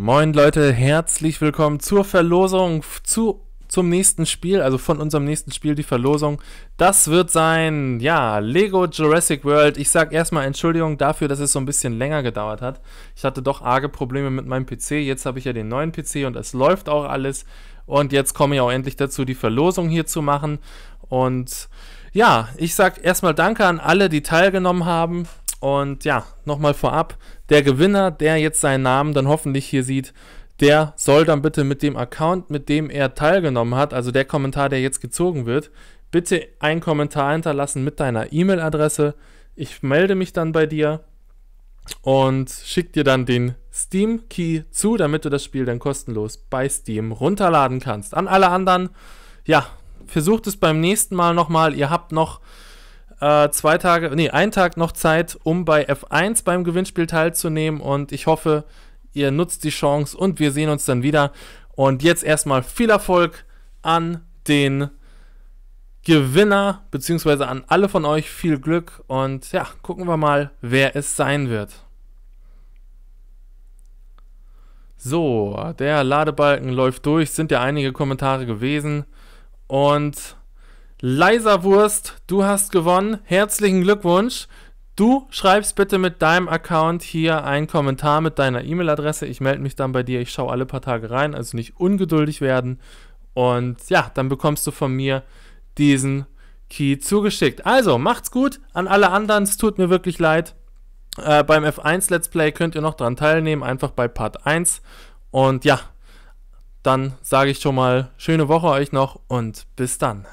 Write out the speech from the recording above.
Moin Leute, herzlich willkommen zur Verlosung zu, zum nächsten Spiel, also von unserem nächsten Spiel die Verlosung. Das wird sein, ja, Lego Jurassic World. Ich sag erstmal Entschuldigung dafür, dass es so ein bisschen länger gedauert hat. Ich hatte doch arge Probleme mit meinem PC. Jetzt habe ich ja den neuen PC und es läuft auch alles. Und jetzt komme ich auch endlich dazu, die Verlosung hier zu machen. Und ja, ich sag erstmal Danke an alle, die teilgenommen haben. Und ja, nochmal vorab, der Gewinner, der jetzt seinen Namen dann hoffentlich hier sieht, der soll dann bitte mit dem Account, mit dem er teilgenommen hat, also der Kommentar, der jetzt gezogen wird, bitte einen Kommentar hinterlassen mit deiner E-Mail-Adresse. Ich melde mich dann bei dir und schicke dir dann den Steam Key zu, damit du das Spiel dann kostenlos bei Steam runterladen kannst. An alle anderen, ja, versucht es beim nächsten Mal nochmal. Ihr habt noch äh, zwei Tage, nee, einen Tag noch Zeit, um bei F1 beim Gewinnspiel teilzunehmen. Und ich hoffe, ihr nutzt die Chance und wir sehen uns dann wieder. Und jetzt erstmal viel Erfolg an den Gewinner, beziehungsweise an alle von euch viel Glück. Und ja, gucken wir mal, wer es sein wird. So, der Ladebalken läuft durch, sind ja einige Kommentare gewesen. Und Leiser Wurst, du hast gewonnen. Herzlichen Glückwunsch. Du schreibst bitte mit deinem Account hier einen Kommentar mit deiner E-Mail-Adresse. Ich melde mich dann bei dir. Ich schaue alle paar Tage rein, also nicht ungeduldig werden. Und ja, dann bekommst du von mir diesen Key zugeschickt. Also, macht's gut. An alle anderen, es tut mir wirklich leid. Äh, beim F1 Let's Play könnt ihr noch dran teilnehmen, einfach bei Part 1. Und ja, dann sage ich schon mal schöne Woche euch noch und bis dann.